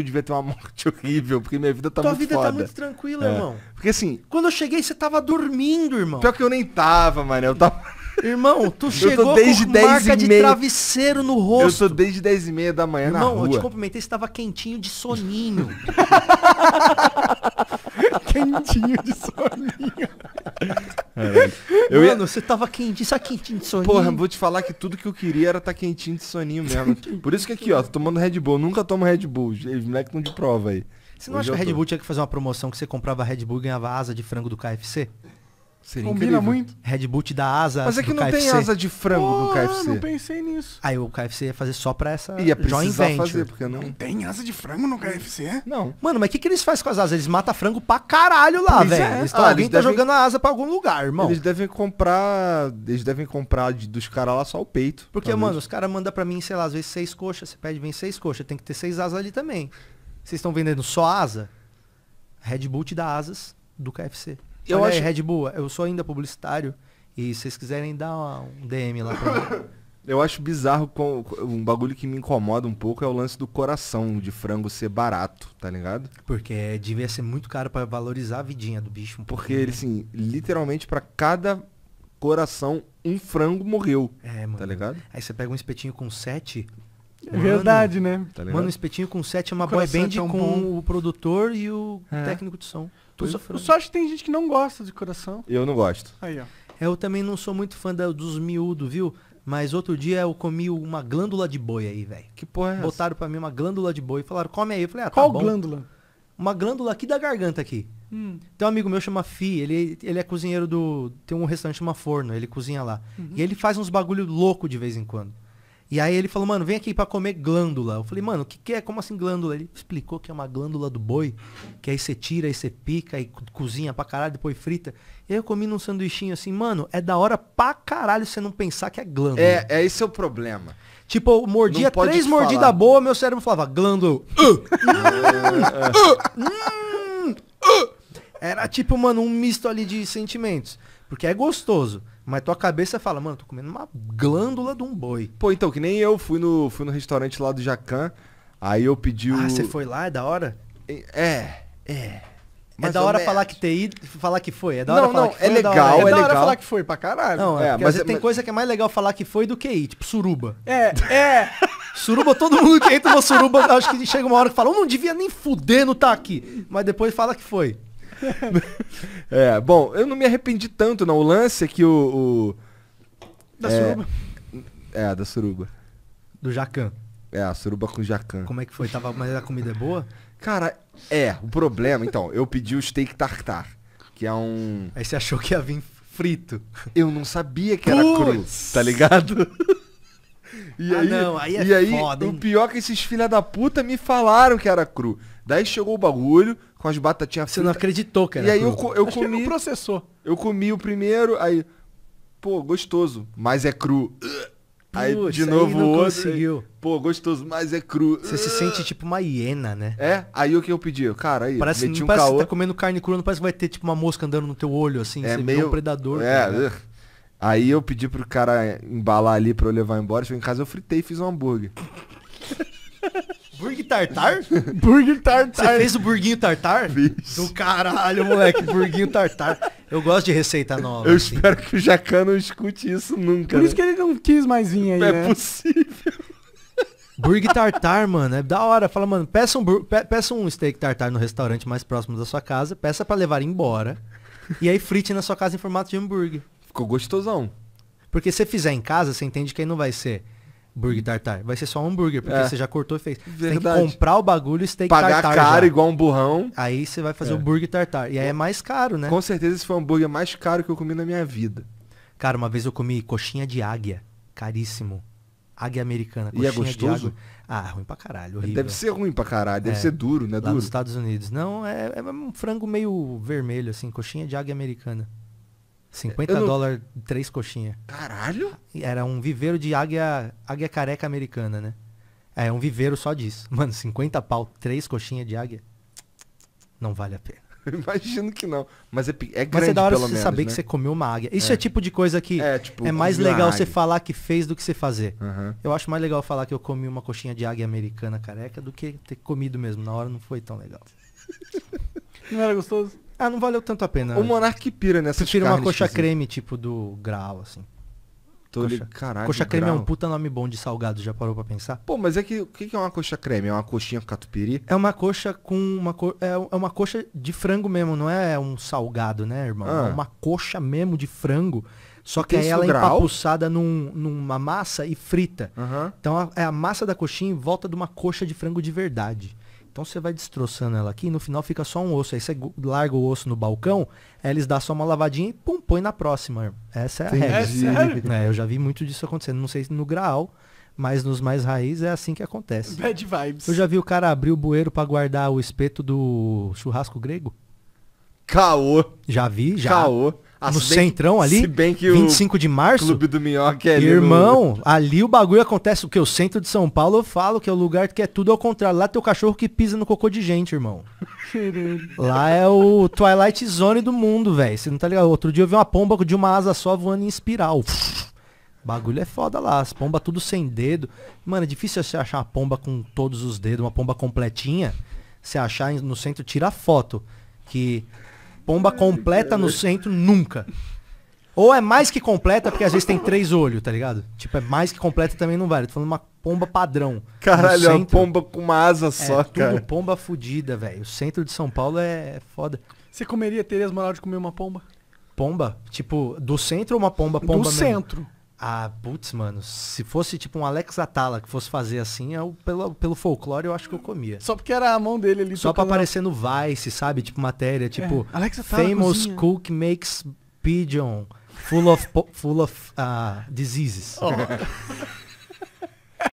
eu devia ter uma morte horrível, porque minha vida tá Tua muito vida tá foda. tá muito tranquila, é. irmão. Porque assim. Quando eu cheguei, você tava dormindo, irmão. Pior que eu nem tava, mano. Eu tava. Irmão, tu chegou desde com marca de travesseiro no rosto. Eu tô desde 10 e meia da manhã irmão, na rua. Irmão, eu te cumprimentei, você tava quentinho de soninho. quentinho de soninho. É eu Mano, ia... você tava quentinho, só quentinho de soninho. Porra, vou te falar que tudo que eu queria era tá quentinho de soninho mesmo. Por isso que aqui, ó, tô tomando Red Bull. Nunca tomo Red Bull. Os moleques estão de prova aí. Você não Hoje acha que a Red Bull tinha que fazer uma promoção que você comprava Red Bull e ganhava asa de frango do KFC? Seria Combina incrível. muito. Red Boot da asa. Mas é que não KFC. tem asa de frango no KFC. KFC. não pensei nisso. Aí o KFC ia fazer só pra essa ia joint venture. fazer, porque não... não tem asa de frango no KFC? Não. Mano, mas o que, que eles fazem com as asas? Eles matam frango pra caralho lá, velho. É. ah, alguém tá jogando a asa pra algum lugar, irmão. Eles devem comprar... Eles devem comprar de, dos caras lá só o peito. Porque, mano, os caras mandam pra mim, sei lá, às vezes seis coxas. Você pede, vem seis coxas. Tem que ter seis asas ali também. Vocês estão vendendo só asa? Red Bull te dá asas do KFC. Eu Olha acho... aí, Red Bull, eu sou ainda publicitário e se vocês quiserem dar uma, um DM lá pra mim. Eu acho bizarro, com, um bagulho que me incomoda um pouco é o lance do coração de frango ser barato, tá ligado? Porque devia ser muito caro para valorizar a vidinha do bicho. Um Porque, ele, né? assim, literalmente para cada coração, um frango morreu. É, tá mano. Tá ligado? Aí você pega um espetinho com sete, é mano, verdade, né? Tá mano, espetinho com sete é uma boy é band é com bom. o produtor e o é. técnico de som. Tu só, eu só acho que tem gente que não gosta de coração. Eu não gosto. Aí, ó. Eu também não sou muito fã da, dos miúdos, viu? Mas outro dia eu comi uma glândula de boi aí, velho. Que porra é essa? Botaram pra mim uma glândula de boi e falaram, come aí. Eu falei, ah, tá Qual tá bom. glândula? Uma glândula aqui da garganta aqui. Hum. Tem um amigo meu chama Fi, ele, ele é cozinheiro do. Tem um restaurante chama Forno, ele cozinha lá. Uhum. E ele faz uns bagulho louco de vez em quando. E aí ele falou, mano, vem aqui para comer glândula. Eu falei, mano, o que, que é? Como assim glândula? Ele explicou que é uma glândula do boi, que aí você tira, aí você pica, aí cozinha pra caralho, depois frita. E aí eu comi num sanduichinho assim, mano, é da hora pra caralho você não pensar que é glândula. É, é esse é o problema. Tipo, eu mordia três mordidas boas, meu cérebro falava, glândula. É. Hum, hum, hum. Era tipo, mano, um misto ali de sentimentos. Porque é gostoso. Mas tua cabeça fala, mano, tô comendo uma glândula de um boi. Pô, então, que nem eu fui no, fui no restaurante lá do Jacan, aí eu pedi ah, o... Ah, você foi lá? É da hora? É, é. é da hora falar que TI, falar que foi. É da hora não, falar não, que foi. É legal, é, da hora. é, é da hora legal. falar que foi pra caralho. Não, é, é mas, é, mas tem coisa que é mais legal falar que foi do que ir, tipo suruba. É, é. Suruba, todo mundo que entra no suruba, acho que chega uma hora que fala, eu não devia nem fuder não tá aqui. Mas depois fala que foi. é, bom, eu não me arrependi tanto, não. O lance é que o. o da é, suruba? É, da suruba. Do jacan. É, a suruba com jacan. Como é que foi? Tava, mas a comida é boa? Cara, é. O problema, então, eu pedi o steak tartar, que é um. Aí você achou que ia vir frito. Eu não sabia que Puts! era cru, tá ligado? E ah, aí, não, aí é e aí o pior é que esses filha da puta me falaram que era cru. Daí chegou o bagulho com as batatinhas Você não acreditou, cara. E aí eu, eu Acho comi. Que processou. Eu comi o primeiro, aí. Pô, gostoso, mas é cru. aí de novo aí outro. Conseguiu. Pô, gostoso, mas é cru. Você se sente tipo uma hiena, né? É, aí o que eu pedi? Cara, aí, parece, meti um parece caô. que você tá comendo carne crua, não parece que vai ter tipo uma mosca andando no teu olho, assim. É meio... um predador. É, tá Aí eu pedi pro cara embalar ali pra eu levar embora. Cheguei em casa, eu fritei e fiz um hambúrguer. Burger tartar? burger tartar. Você fez o burguinho tartar? Fiz. Do caralho, moleque. burguinho tartar. Eu gosto de receita nova. Eu assim. espero que o Jacan não escute isso nunca. Por né? isso que ele não quis mais vir aí, É né? possível. Burger tartar, mano, é da hora. Fala, mano, peça um, peça um steak tartar no restaurante mais próximo da sua casa, peça para levar embora. E aí frite na sua casa em formato de hambúrguer. Ficou gostosão. Porque se fizer em casa, você entende que aí não vai ser burger tartar. Vai ser só hambúrguer, porque é. você já cortou e fez. Verdade. Tem que comprar o bagulho e steak Pagar tartar. Pagar caro já. igual um burrão. Aí você vai fazer é. o burger tartar. E aí é mais caro, né? Com certeza esse foi o hambúrguer mais caro que eu comi na minha vida. Cara, uma vez eu comi coxinha de águia. Caríssimo. Águia americana. Coxinha e é gostoso? Ah, ruim pra caralho. Horrível. Deve ser ruim pra caralho. Deve é, ser duro, né? Lá duro. nos Estados Unidos. Não, é, é um frango meio vermelho, assim. Coxinha de águia americana. 50 não... dólares, três coxinhas. Caralho! Era um viveiro de águia, águia careca americana, né? É, um viveiro só disso. Mano, 50 pau, três coxinhas de águia. Não vale a pena. Imagino que não. Mas é, é, é grande, Mas é da hora você menos, saber né? que você comeu uma águia. Isso é, é tipo de coisa que é, tipo, é mais legal você falar que fez do que você fazer. Uhum. Eu acho mais legal falar que eu comi uma coxinha de águia americana careca do que ter comido mesmo. Na hora não foi tão legal. Não era gostoso? Ah, não valeu tanto a pena. O Monark pira nessa Prefiro uma coxa esquisita. creme, tipo do Grau, assim. Tô coxa, li... Caralho, coxa creme grau. é um puta nome bom de salgado, já parou pra pensar? Pô, mas é que o que é uma coxa creme? É uma coxinha com catupiry? É uma coxa com uma co... É, é uma coxa de frango mesmo, não é um salgado, né, irmão? Ah. É uma coxa mesmo de frango. Só que aí ela é empapuçada num, numa massa e frita. Uhum. Então a, é a massa da coxinha em volta de uma coxa de frango de verdade. Então você vai destroçando ela aqui, no final fica só um osso. Aí você larga o osso no balcão, aí eles dão só uma lavadinha e pum, põe na próxima. Essa é a Entendi. regra. É, é, eu já vi muito disso acontecendo. Não sei se no graal, mas nos mais raiz é assim que acontece. Bad vibes. Eu já vi o cara abrir o bueiro para guardar o espeto do churrasco grego. Caô. Já vi, já. Caô. Ah, no centrão ali, se bem que 25 o de março. Clube do Minhoca é Irmão, no... ali o bagulho acontece, o que o centro de São Paulo eu falo que é o lugar que é tudo ao contrário. Lá tem o cachorro que pisa no cocô de gente, irmão. Lá é o Twilight Zone do mundo, velho. Você não tá ligado? Outro dia eu vi uma pomba de uma asa só voando em espiral. Bagulho é foda lá, as pombas tudo sem dedo. Mano, é difícil você achar uma pomba com todos os dedos, uma pomba completinha. Você achar no centro, tira a foto. Que pomba completa no centro nunca. Ou é mais que completa, porque às vezes tem três olhos, tá ligado? Tipo, é mais que completa também não vale. Tô falando uma pomba padrão. Caralho, é centro, uma pomba com uma asa é, só, tudo cara. pomba fodida velho. O centro de São Paulo é foda. Você comeria, teria as moral de comer uma pomba? Pomba? Tipo, do centro ou uma pomba pomba Do mesmo? centro. Ah, putz, mano, se fosse tipo um Alex Atala que fosse fazer assim, eu, pelo, pelo folclore eu acho que eu comia. Só porque era a mão dele ali. Só pra aparecer no Vice, sabe? Tipo matéria, é, tipo... É. Alex Atala Famous cozinha. cook makes pigeon full of, full of uh, diseases. Oh.